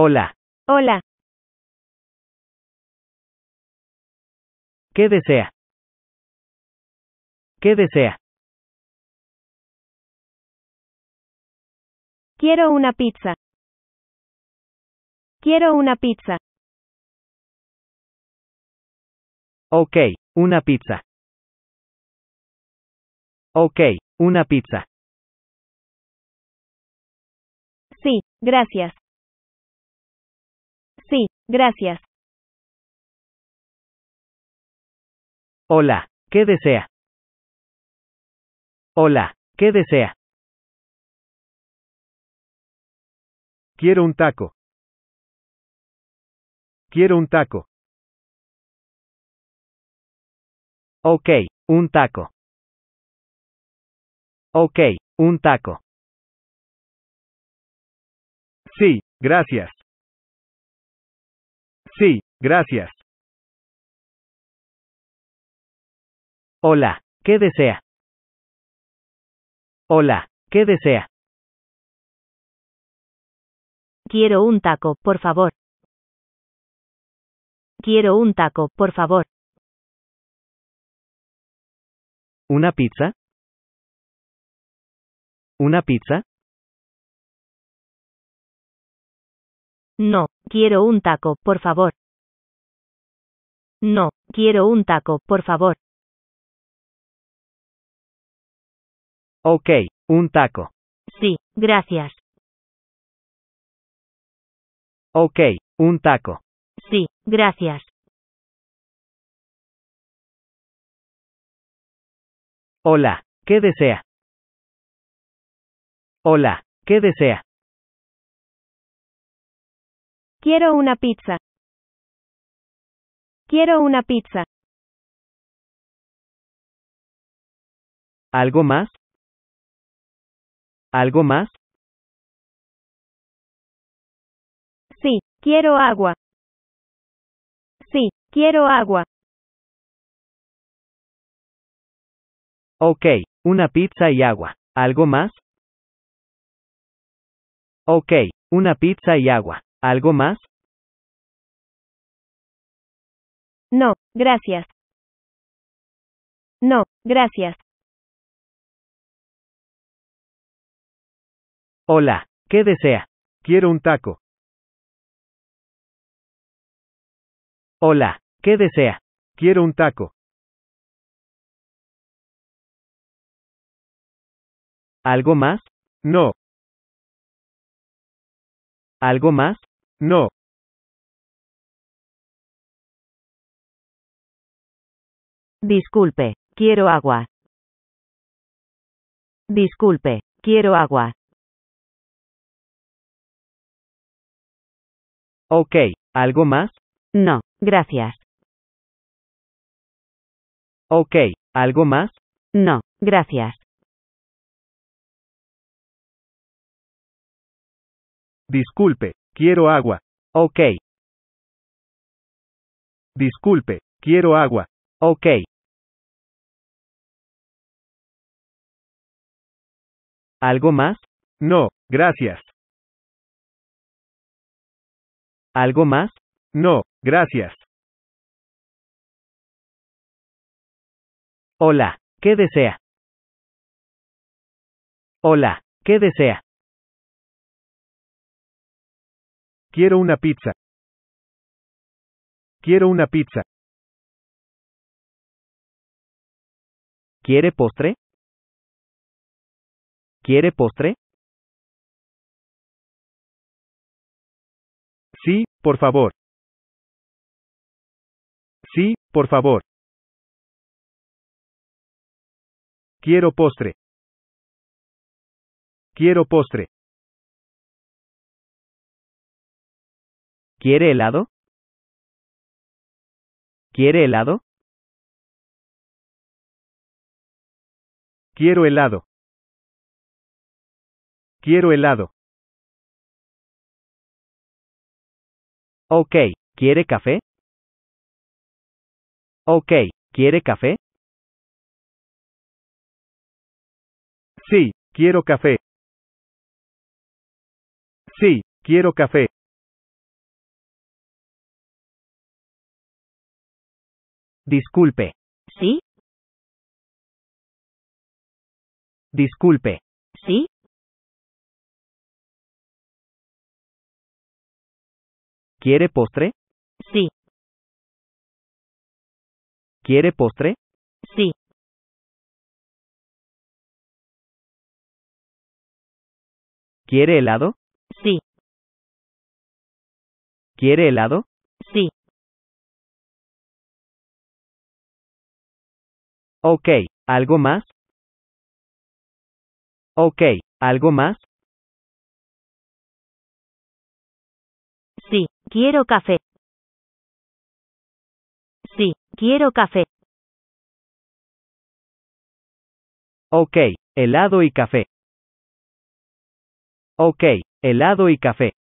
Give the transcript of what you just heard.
Hola. Hola. ¿Qué desea? ¿Qué desea? Quiero una pizza. Quiero una pizza. Ok, una pizza. Ok, una pizza. Sí, gracias. Gracias. Hola, ¿qué desea? Hola, ¿qué desea? Quiero un taco. Quiero un taco. Ok, un taco. Ok, un taco. Sí, gracias. Sí, gracias. Hola, ¿qué desea? Hola, ¿qué desea? Quiero un taco, por favor. Quiero un taco, por favor. ¿Una pizza? ¿Una pizza? No, quiero un taco, por favor. No, quiero un taco, por favor. Ok, un taco. Sí, gracias. Ok, un taco. Sí, gracias. Hola, ¿qué desea? Hola, ¿qué desea? Quiero una pizza. Quiero una pizza. ¿Algo más? ¿Algo más? Sí, quiero agua. Sí, quiero agua. Ok, una pizza y agua. ¿Algo más? Ok, una pizza y agua. ¿Algo más? No, gracias. No, gracias. Hola, ¿qué desea? Quiero un taco. Hola, ¿qué desea? Quiero un taco. ¿Algo más? No. ¿Algo más? No. Disculpe, quiero agua. Disculpe, quiero agua. Ok, ¿algo más? No, gracias. Ok, ¿algo más? No, gracias. Disculpe, Quiero agua. Ok. Disculpe, quiero agua. Ok. ¿Algo más? No, gracias. ¿Algo más? No, gracias. Hola, ¿qué desea? Hola, ¿qué desea? Quiero una pizza. Quiero una pizza. ¿Quiere postre? ¿Quiere postre? Sí, por favor. Sí, por favor. Quiero postre. Quiero postre. ¿Quiere helado? ¿Quiere helado? Quiero helado. Quiero helado. Okay. ¿quiere café? Okay. ¿quiere café? Sí, quiero café. Sí, quiero café. Disculpe. ¿Sí? Disculpe. ¿Sí? ¿Quiere postre? Sí. ¿Quiere postre? Sí. ¿Quiere helado? Sí. ¿Quiere helado? Ok, ¿algo más? Ok, ¿algo más? Sí, quiero café. Sí, quiero café. Ok, helado y café. Ok, helado y café.